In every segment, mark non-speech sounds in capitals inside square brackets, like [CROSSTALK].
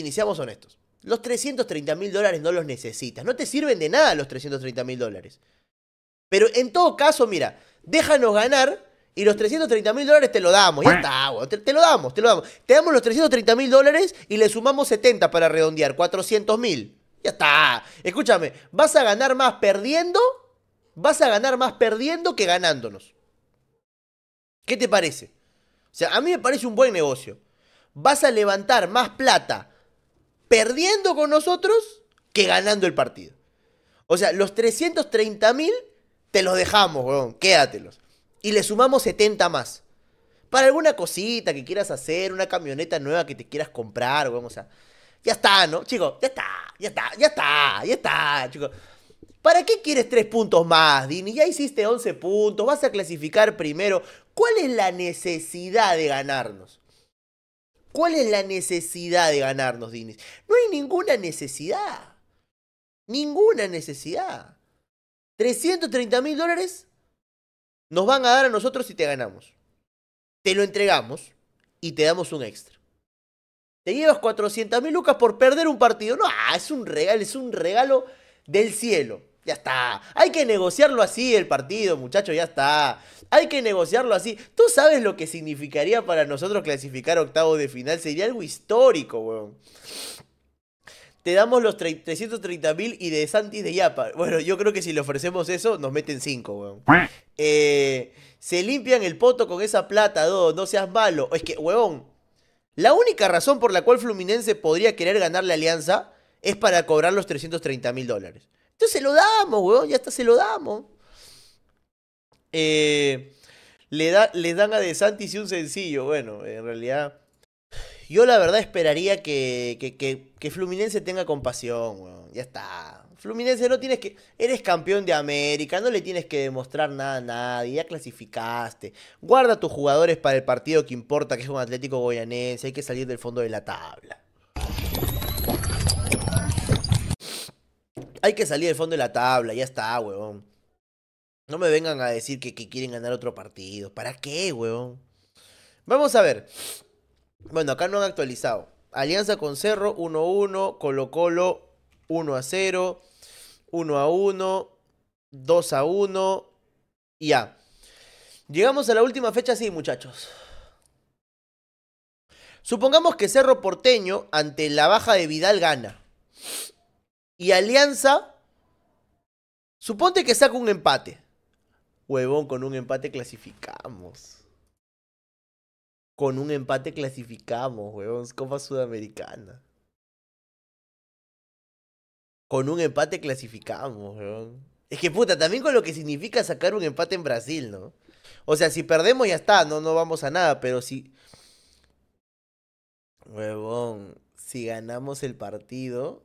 Iniciamos honestos. Los 330 mil dólares no los necesitas. No te sirven de nada los 330 mil dólares. Pero en todo caso, mira, déjanos ganar y los 330 mil dólares te lo damos. Ya está, te, lo damos, te lo damos. Te damos los 330 mil dólares y le sumamos 70 para redondear, 400 mil. Ya está. Escúchame, vas a ganar más perdiendo, vas a ganar más perdiendo que ganándonos. ¿Qué te parece? O sea, a mí me parece un buen negocio. Vas a levantar más plata perdiendo con nosotros que ganando el partido. O sea, los 330 mil te los dejamos, weón, quédatelos. Y le sumamos 70 más. Para alguna cosita que quieras hacer, una camioneta nueva que te quieras comprar, weón, o sea. Ya está, ¿no? Chicos, ya está, ya está, ya está, ya está, chicos. ¿Para qué quieres tres puntos más, Dini? Ya hiciste 11 puntos, vas a clasificar primero. ¿Cuál es la necesidad de ganarnos? ¿Cuál es la necesidad de ganarnos, Dinis? No hay ninguna necesidad. Ninguna necesidad. 330 mil dólares nos van a dar a nosotros si te ganamos. Te lo entregamos y te damos un extra. Te llevas 400 mil lucas por perder un partido. No, ah, es un regalo, es un regalo del cielo. Ya está. Hay que negociarlo así el partido, muchachos, ya está. Hay que negociarlo así. ¿Tú sabes lo que significaría para nosotros clasificar octavo de final? Sería algo histórico, weón. Te damos los 330 mil y de Santis de Yapa. Bueno, yo creo que si le ofrecemos eso, nos meten 5, weón. Eh, se limpian el poto con esa plata, no seas malo. Es que, weón, la única razón por la cual Fluminense podría querer ganar la alianza es para cobrar los 330 mil dólares se lo damos, weón, ya está, se lo damos. Eh, le, da, le dan a De Santis y un sencillo. Bueno, en realidad. Yo la verdad esperaría que, que, que, que Fluminense tenga compasión, weón. Ya está. Fluminense, no tienes que. Eres campeón de América, no le tienes que demostrar nada a nadie, ya clasificaste. Guarda tus jugadores para el partido que importa, que es un Atlético Goyanense, hay que salir del fondo de la tabla. hay que salir del fondo de la tabla, ya está, huevón. No me vengan a decir que, quieren ganar otro partido. ¿Para qué, huevón? Vamos a ver. Bueno, acá no han actualizado. Alianza con Cerro 1-1, Colo Colo 1-0, 1-1, 2-1 y ya. Llegamos a la última fecha, sí, muchachos. Supongamos que Cerro Porteño, ante la baja de Vidal, gana y Alianza, suponte que saca un empate. Huevón, con un empate clasificamos. Con un empate clasificamos, huevón, Copa Sudamericana. Con un empate clasificamos, huevón. Es que puta, también con lo que significa sacar un empate en Brasil, ¿no? O sea, si perdemos ya está, no, no vamos a nada, pero si... Huevón, si ganamos el partido,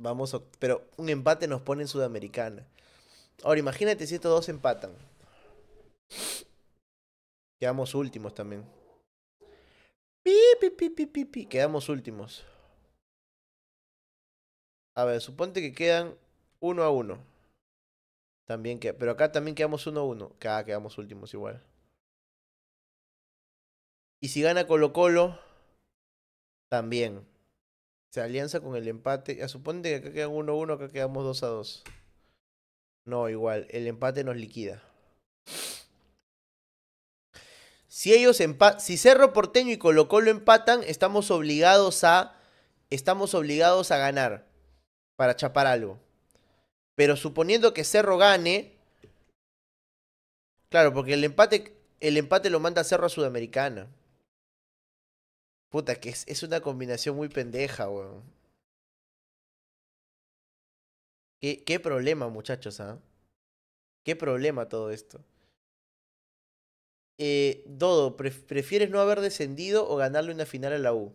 Vamos, pero un empate nos pone en Sudamericana. Ahora imagínate si estos dos empatan. Quedamos últimos también. Pi, pi, Quedamos últimos. A ver, suponte que quedan uno a uno. También que, pero acá también quedamos uno a uno. Acá quedamos últimos igual. Y si gana Colo Colo, también se alianza con el empate. Ya, ah, que acá quedan 1-1, acá quedamos 2-2. No, igual, el empate nos liquida. Si ellos si Cerro Porteño y Colo Colo empatan, estamos obligados a, estamos obligados a ganar para chapar algo. Pero suponiendo que Cerro gane, claro, porque el empate, el empate lo manda Cerro a Sudamericana. Puta, que es, una combinación muy pendeja, weón. ¿Qué, problema, muchachos, ¿ah? ¿Qué problema todo esto? Eh, Dodo, ¿prefieres no haber descendido o ganarle una final a la U?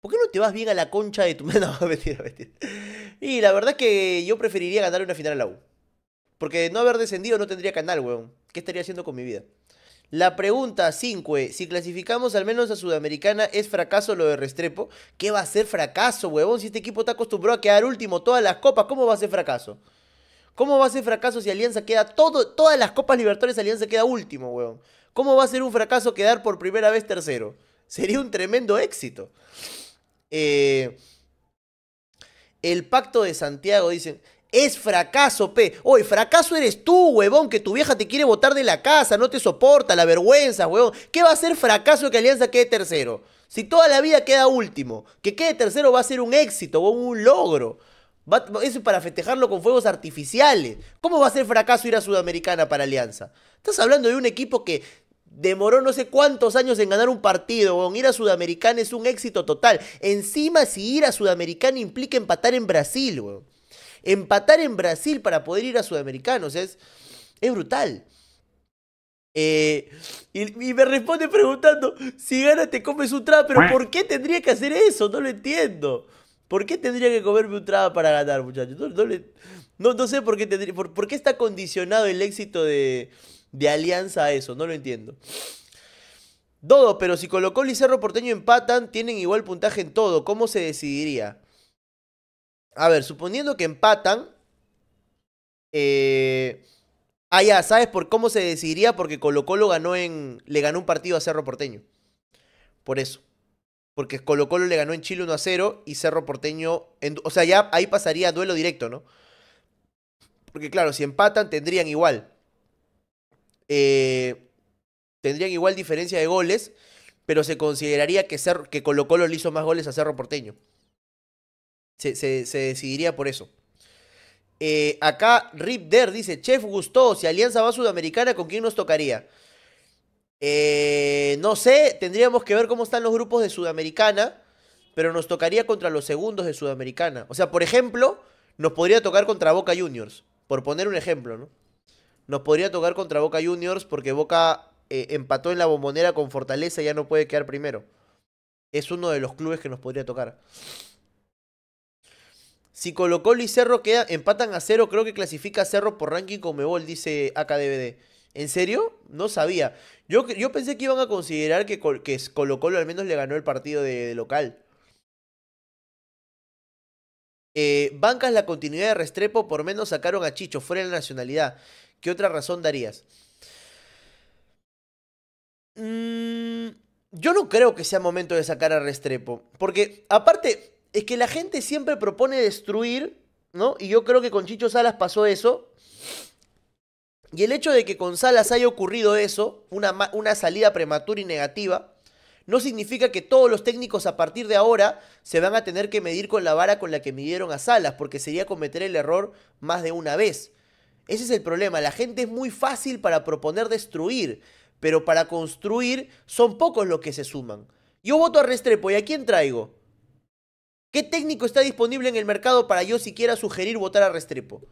¿Por qué no te vas bien a la concha de tu mano? [LAUGHS] No, [LAUGHS] mentira, Y la verdad es que yo preferiría ganarle una final a la U. Porque no haber descendido no tendría canal, weón. ¿Qué estaría haciendo con mi vida? La pregunta 5, si clasificamos al menos a Sudamericana, ¿es fracaso lo de Restrepo? ¿Qué va a ser fracaso, huevón? Si este equipo está acostumbrado a quedar último todas las copas, ¿cómo va a ser fracaso? ¿Cómo va a ser fracaso si Alianza queda todo, todas las copas Libertadores Alianza queda último, huevón? ¿Cómo va a ser un fracaso quedar por primera vez tercero? Sería un tremendo éxito. Eh, el pacto de Santiago, dicen, es fracaso, pe. Oye, fracaso eres tú, huevón, que tu vieja te quiere botar de la casa, no te soporta, la vergüenza, huevón. ¿Qué va a ser fracaso que Alianza quede tercero? Si toda la vida queda último, que quede tercero va a ser un éxito, huevón, un logro. eso es para festejarlo con fuegos artificiales. ¿Cómo va a ser fracaso ir a Sudamericana para Alianza? Estás hablando de un equipo que Demoró no sé cuántos años en ganar un partido, weón. Ir a Sudamericana es un éxito total. Encima, si ir a Sudamericana implica empatar en Brasil, weón empatar en Brasil para poder ir a Sudamericanos. Es, es brutal. Eh, y, me responde preguntando, si gana te comes un traba, pero ¿por qué tendría que hacer eso? No lo entiendo. ¿Por qué tendría que comerme un traba para ganar, muchachos? No, no, sé por qué, por, qué está condicionado el éxito de, de Alianza a eso, no lo entiendo. Dodo, pero si colocó y Cerro Porteño empatan, tienen igual puntaje en todo, ¿cómo se decidiría? A ver, suponiendo que empatan, eh, ah, ya, ¿sabes por cómo se decidiría? Porque Colo Colo ganó en, le ganó un partido a Cerro Porteño. Por eso. Porque Colo Colo le ganó en Chile 1 a 0 y Cerro Porteño, en, o sea, ya ahí pasaría a duelo directo, ¿no? Porque claro, si empatan tendrían igual. Eh, tendrían igual diferencia de goles, pero se consideraría que, que Colo Colo le hizo más goles a Cerro Porteño. Se, decidiría por eso. Eh, acá Rip Der dice, Chef Gustó, si Alianza va Sudamericana, ¿con quién nos tocaría? Eh, no sé, tendríamos que ver cómo están los grupos de Sudamericana, pero nos tocaría contra los segundos de Sudamericana. O sea, por ejemplo, nos podría tocar contra Boca Juniors, por poner un ejemplo, ¿no? Nos podría tocar contra Boca Juniors porque Boca eh, empató en la bombonera con Fortaleza y ya no puede quedar primero. Es uno de los clubes que nos podría tocar. Si Colo Colo y Cerro queda, empatan a cero, creo que clasifica a Cerro por ranking Mebol, dice AKDBD. ¿En serio? No sabía. Yo, yo pensé que iban a considerar que, Colo Colo al menos le ganó el partido de, local. Eh, bancas la continuidad de Restrepo, por menos sacaron a Chicho, fuera de la nacionalidad. ¿Qué otra razón darías? Mm, yo no creo que sea momento de sacar a Restrepo. Porque aparte, es que la gente siempre propone destruir, ¿no? Y yo creo que con Chicho Salas pasó eso. Y el hecho de que con Salas haya ocurrido eso, una, una salida prematura y negativa, no significa que todos los técnicos a partir de ahora se van a tener que medir con la vara con la que midieron a Salas, porque sería cometer el error más de una vez. Ese es el problema, la gente es muy fácil para proponer destruir, pero para construir son pocos los que se suman. Yo voto a Restrepo, ¿y a quién traigo? ¿Qué técnico está disponible en el mercado para yo siquiera sugerir votar a Restrepo?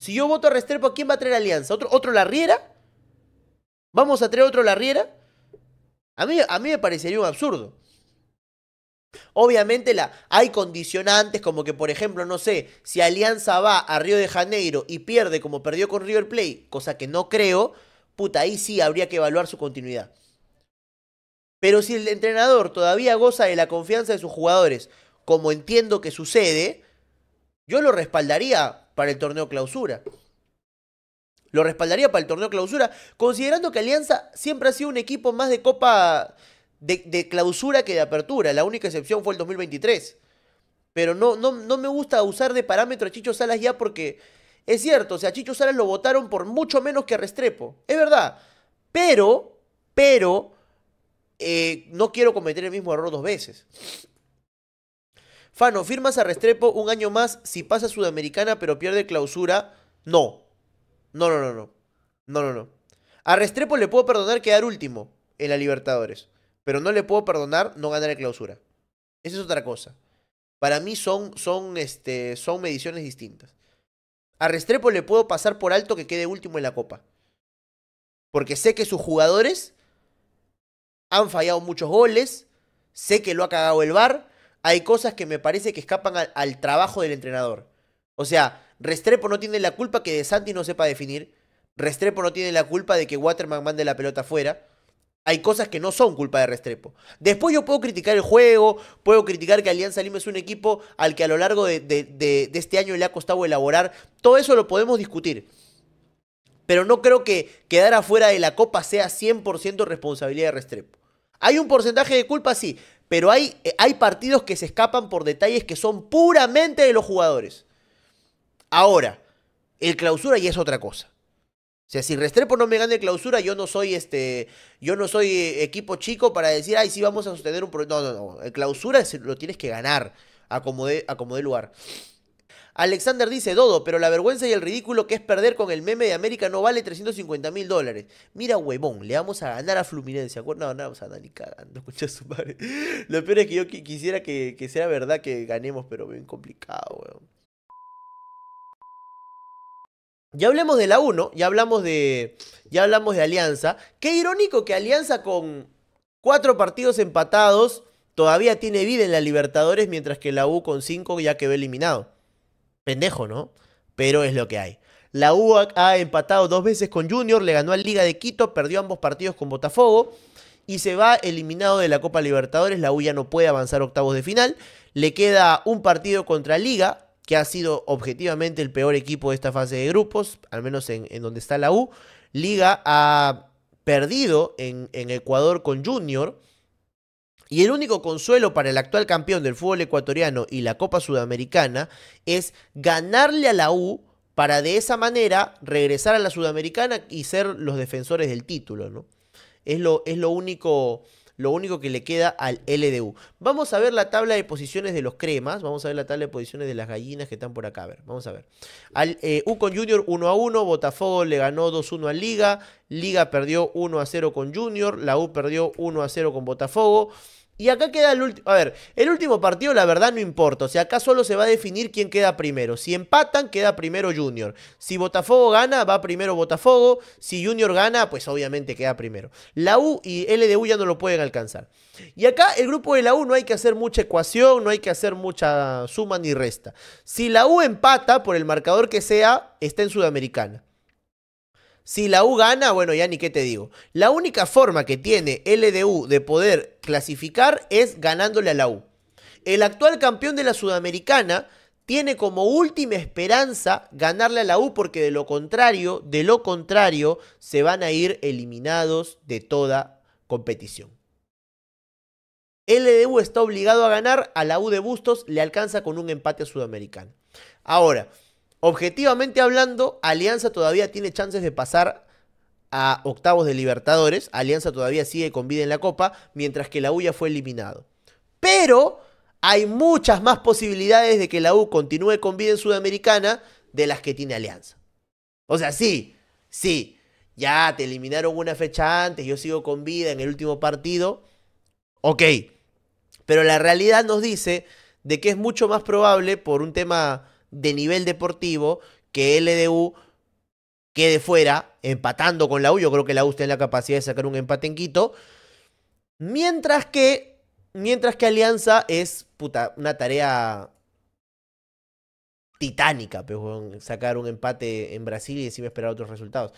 Si yo voto a Restrepo, quién va a traer Alianza? ¿Otro, otro Larriera? ¿Vamos a traer otro Larriera? A mí, a mí me parecería un absurdo. Obviamente la, hay condicionantes como que, por ejemplo, no sé, si Alianza va a Río de Janeiro y pierde como perdió con River Play, cosa que no creo, puta, ahí sí habría que evaluar su continuidad. Pero si el entrenador todavía goza de la confianza de sus jugadores, como entiendo que sucede, yo lo respaldaría para el torneo clausura. Lo respaldaría para el torneo clausura, considerando que Alianza siempre ha sido un equipo más de copa de, clausura que de apertura. La única excepción fue el 2023. Pero no, no, no me gusta usar de parámetro a Chicho Salas ya porque es cierto, o sea, a Chicho Salas lo votaron por mucho menos que Restrepo. Es verdad. Pero, pero, eh, no quiero cometer el mismo error dos veces. Fano, ¿firmas a Restrepo un año más si pasa Sudamericana pero pierde clausura? No. No, no, no, no. No, no, no. A Restrepo le puedo perdonar quedar último en la Libertadores. Pero no le puedo perdonar no ganar la clausura. Esa es otra cosa. Para mí son, son, este, son mediciones distintas. A Restrepo le puedo pasar por alto que quede último en la Copa. Porque sé que sus jugadores han fallado muchos goles. Sé que lo ha cagado el Bar hay cosas que me parece que escapan al, trabajo del entrenador. O sea, Restrepo no tiene la culpa que De Santi no sepa definir. Restrepo no tiene la culpa de que Waterman mande la pelota afuera. Hay cosas que no son culpa de Restrepo. Después yo puedo criticar el juego, puedo criticar que Alianza Lima es un equipo al que a lo largo de, de este año le ha costado elaborar. Todo eso lo podemos discutir. Pero no creo que quedar afuera de la Copa sea 100% responsabilidad de Restrepo. ¿Hay un porcentaje de culpa? Sí. Pero hay, eh, hay partidos que se escapan por detalles que son puramente de los jugadores. Ahora, el clausura ya es otra cosa. O sea, si Restrepo no me gana el clausura, yo no soy este. Yo no soy eh, equipo chico para decir, ay, sí, vamos a sostener un proyecto. No, no, no. El clausura lo tienes que ganar a como lugar. Alexander dice, Dodo, pero la vergüenza y el ridículo que es perder con el meme de América no vale 350 mil dólares. Mira, huevón, le vamos a ganar a Fluminense. No, no, vamos a ganar ni cagando, escucha [LAUGHS] su madre. Lo peor es que yo quisiera que, sea verdad que ganemos, pero bien complicado, huevón. Ya hablemos de la 1, ya hablamos de. Ya hablamos de Alianza. Qué irónico que Alianza con cuatro partidos empatados todavía tiene vida en la Libertadores, mientras que la U con cinco ya quedó eliminado pendejo, ¿no? Pero es lo que hay. La U ha empatado dos veces con Junior, le ganó al Liga de Quito, perdió ambos partidos con Botafogo y se va eliminado de la Copa Libertadores. La U ya no puede avanzar octavos de final. Le queda un partido contra Liga, que ha sido objetivamente el peor equipo de esta fase de grupos, al menos en, donde está la U. Liga ha perdido en, en Ecuador con Junior y el único consuelo para el actual campeón del fútbol ecuatoriano y la Copa Sudamericana es ganarle a la U para de esa manera regresar a la Sudamericana y ser los defensores del título, ¿no? Es lo, es lo único lo único que le queda al LDU. Vamos a ver la tabla de posiciones de los cremas, vamos a ver la tabla de posiciones de las gallinas que están por acá, a ver, vamos a ver. Al, eh, con Junior 1 a 1, Botafogo le ganó 2-1 al Liga, Liga perdió 1 a 0 con Junior, la U perdió 1 a 0 con Botafogo. Y acá queda el último. A ver, el último partido, la verdad, no importa. O sea, acá solo se va a definir quién queda primero. Si empatan, queda primero Junior. Si Botafogo gana, va primero Botafogo. Si Junior gana, pues obviamente queda primero. La U y LDU ya no lo pueden alcanzar. Y acá el grupo de la U no hay que hacer mucha ecuación, no hay que hacer mucha suma ni resta. Si la U empata por el marcador que sea, está en Sudamericana. Si la U gana, bueno, ya ni qué te digo. La única forma que tiene LDU de poder clasificar es ganándole a la U. El actual campeón de la Sudamericana tiene como última esperanza ganarle a la U porque de lo contrario, de lo contrario, se van a ir eliminados de toda competición. LDU está obligado a ganar, a la U de Bustos le alcanza con un empate sudamericano. Ahora, Objetivamente hablando, Alianza todavía tiene chances de pasar a octavos de Libertadores. Alianza todavía sigue con vida en la Copa, mientras que la U ya fue eliminado. Pero hay muchas más posibilidades de que la U continúe con vida en Sudamericana de las que tiene Alianza. O sea, sí, sí, ya te eliminaron una fecha antes, yo sigo con vida en el último partido. Ok, pero la realidad nos dice de que es mucho más probable por un tema de nivel deportivo que LDU quede fuera, empatando con la U. Yo creo que la U tiene la capacidad de sacar un empate en Quito. Mientras que, mientras que Alianza es una tarea titánica, pues, sacar un empate en Brasil y encima esperar otros resultados.